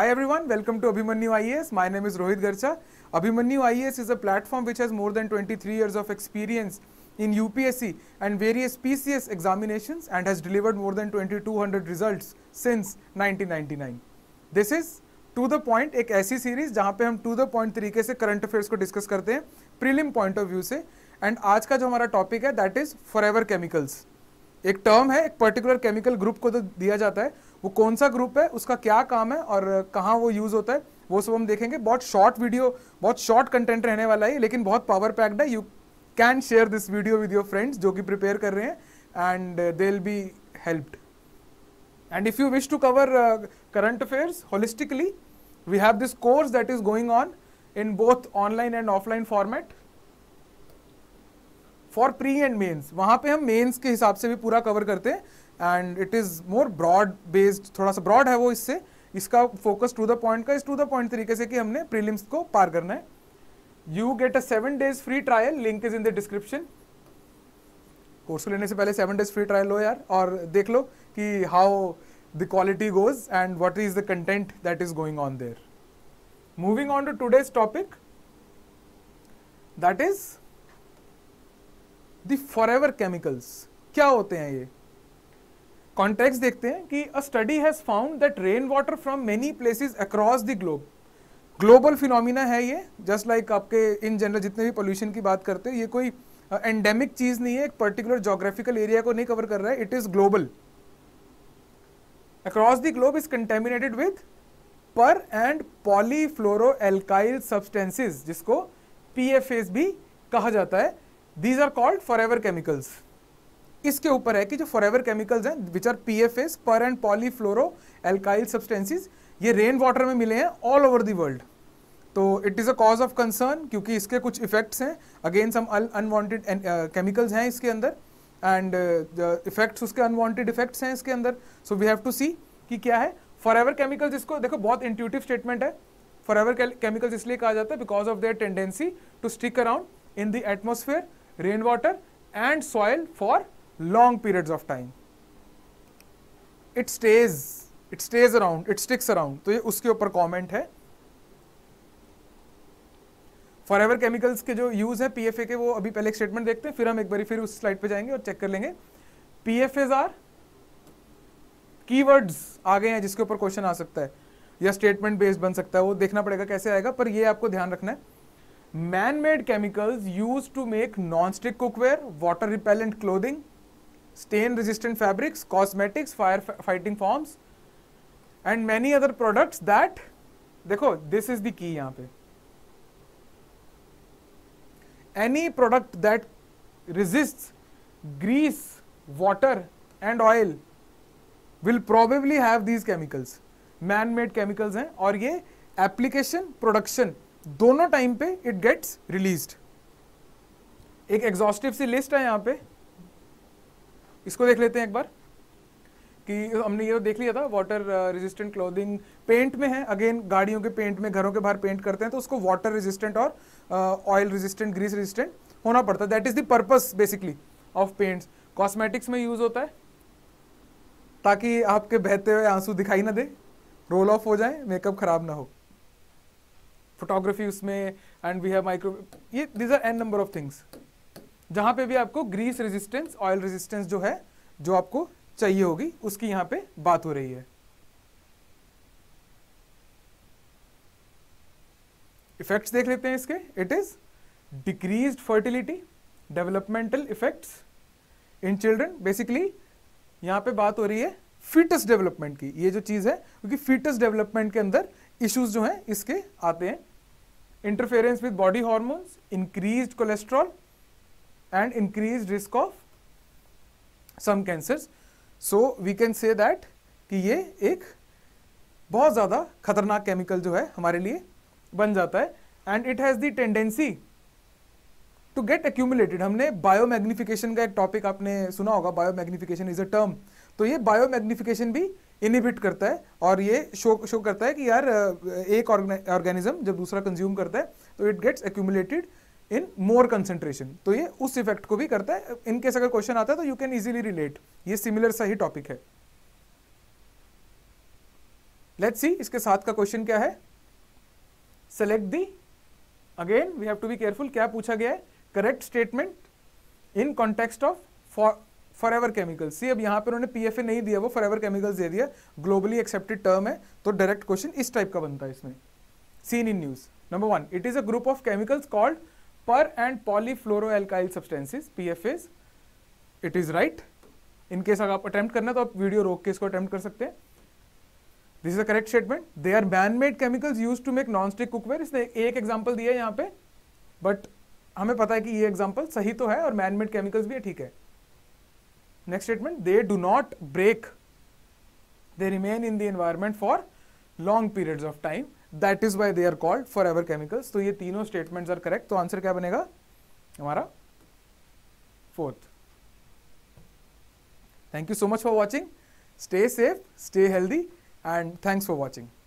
Hi everyone, welcome to Abhimanyu IES. My name is Rohit Garcha. Abhimanyu IES is a platform which has more than 23 years of experience in UPSC and various PCS examinations and has delivered more than 2200 results since 1999. This is to the point एक ऐसी series जहां पे हम to the point तरीके से current affairs को discuss करते हैं प्रीलिम पॉइंट ऑफ व्यू से एंड आज का जो हमारा टॉपिक है दैट इज फॉर केमिकल्स एक टर्म है एक पर्टिकुलर केमिकल ग्रुप को तो दिया जाता है वो कौन सा ग्रुप है उसका क्या काम है और कहाँ वो यूज़ होता है वो सब हम देखेंगे बहुत शॉर्ट वीडियो बहुत शॉर्ट कंटेंट रहने वाला है लेकिन बहुत पावर पैक्ड है you can share this video with your friends जो कि प्रिपेयर कर रहे हैं and they will be helped and if you wish to cover current affairs holistically we have this course that is going on in both online and offline format for pre and mains वहां पे हम mains के हिसाब से भी पूरा cover करते हैं and it is more broad based थोड़ा सा ब्रॉड है वो इससे इसका फोकस टू द पॉइंट का इस टू द पॉइंट तरीके से कि हमने प्रीलिम्स को पार करना है you get a seven days free trial link is in the description कोर्स लेने से पहले सेवन डेज फ्री ट्रायल लो यार और देख लो कि how the quality goes and what is the content that is going on there moving on to today's topic that is the forever chemicals क्या होते हैं ये कॉन्टेक्स्ट देखते हैं कि a study has found that rain water from many places across the globe global phenomena है ये just like like आपके इन जनरल जितने भी पोल्यूशन की बात करते हैं ये कोई एंडेमिक uh, चीज़ नहीं है एक पर्टिकुलर जोग्राफिकल एरिया को नहीं कवर कर रहा है it is global across the globe is contaminated with per and polyfluoro alkyl substances जिसको पी भी कहा जाता है these are called forever chemicals इसके ऊपर है कि जो फॉरएवर केमिकल्स हैं which are P F S per and polyfluoro alkyl substances ये रेन वाटर में मिले हैं ऑल ओवर दी वर्ल्ड तो it is a cause of concern क्योंकि इसके कुछ इफेक्ट्स हैं अगेन सम अनवांटेड केमिकल्स हैं इसके अंदर एंड इफेक्ट्स uh, उसके अनवांटेड इफेक्ट्स हैं इसके अंदर so we have to see कि क्या है फॉर एवर केमिकल्स इसको देखो बहुत इंट्यूटिव स्टेटमेंट है फॉर एवर केमिकल्स इसलिए कहा जाता है because of their tendency to stick around in the atmosphere rain water and soil for long periods of time it stays it stays around it sticks around तो ये उसके ऊपर comment है forever chemicals के जो यूज है PFA के वो अभी पहले एक स्टेटमेंट देखते हैं फिर हम एक बार फिर उस स्लाइड पे जाएंगे और चेक कर लेंगे पीएफएज आर कीवर्ड्स आ गए हैं जिसके ऊपर क्वेश्चन आ सकता है या स्टेटमेंट बेस्ड बन सकता है वो देखना पड़ेगा कैसे आएगा पर ये आपको ध्यान रखना है man made chemicals use to make non stick cookware water repellent clothing stain resistant fabrics, cosmetics, fire fighting forms and many other products that देखो this is the key यहाँ पे any product that resists grease, water and oil will probably have these chemicals. Man-made chemicals हैं और ये application, production दोनों time पे it gets released. एक exhaustive सी list है यहाँ पे इसको देख लेते हैं एक बार कि हमने ये तो देख लिया था वाटर रेजिस्टेंट क्लोथिंग पेंट में है अगेन गाड़ियों के पेंट में घरों के बाहर पेंट करते हैं तो उसको वाटर रेजिस्टेंट और ऑयल रेजिस्टेंट ग्रीस रेजिस्टेंट होना पड़ता है that is the purpose basically of paints cosmetics में यूज होता है ताकि आपके बहते हुए आंसू दिखाई ना दे रोल ऑफ हो जाए मेकअप खराब ना हो फोटोग्राफी उसमें एंड वी हैव माइक्रो ये these are N number of things जहाँ पे भी आपको ग्रीस रेजिस्टेंस ऑयल रेजिस्टेंस जो है जो आपको चाहिए होगी उसकी यहाँ पे बात हो रही है इफेक्ट्स देख लेते हैं इसके it is decrease fertility developmental effects in children basically यहाँ पे बात हो रही है फिटस डेवलपमेंट की ये जो चीज़ है क्योंकि फिटस डेवलपमेंट के अंदर इश्यूज जो हैं इसके आते हैं interference with body hormones increase cholesterol and increased risk of some cancers. So we can say that कि ये एक बहुत ज़्यादा खतरनाक केमिकल जो है हमारे लिए बन जाता है and it has the tendency to get accumulated हमने बायो मैग्निफिकेशन का एक टॉपिक आपने सुना होगा bio magnification is a term तो ये बायो मैग्निफिकेशन भी इनिबिट करता है और ये शो शो करता है कि यार एक ऑर्गेनिज्म जब दूसरा कंज्यूम करता है तो it gets accumulated in more concentration तो ये उस इफेक्ट को भी करता है इनकेस अगर क्वेश्चन आता है तो यू कैन इजीली रिलेट ये सिमिलर सा ही टॉपिक है लेट्स सी इसके साथ का क्वेश्चन क्या है select the again we have to be careful क्या पूछा गया है correct statement in context of forever chemicals see अब यहां पर उन्होंने पीएफए नहीं दिया वो फॉर एवर केमिकल्स दे दिया ग्लोबली एक्सेप्टेड टर्म है तो डायरेक्ट क्वेश्चन इस टाइप का बनता है इसमें seen in news number one it is a group of chemicals called per and polyfluoroalkyl substances PFAs it is right in case अगर आप अटेम्प्ट करना तो आप वीडियो रोक के इसको अटेम्प्ट कर सकते हैं this is a correct statement they are been made chemicals use to make non stick cookware इसने एक एग्जाम्पल दिया है यहाँ पे बट हमें पता है कि ये एग्जाम्पल सही तो है और मैन मेड केमिकल्स भी है ठीक है next statement they do not break they remain in the environment for long periods of time that is why they are called forever chemicals तो ये तीनों स्टेटमेंट्स आर करेक्ट तो answer क्या बनेगा हमारा fourth thank you so much for watching stay safe stay healthy and thanks for watching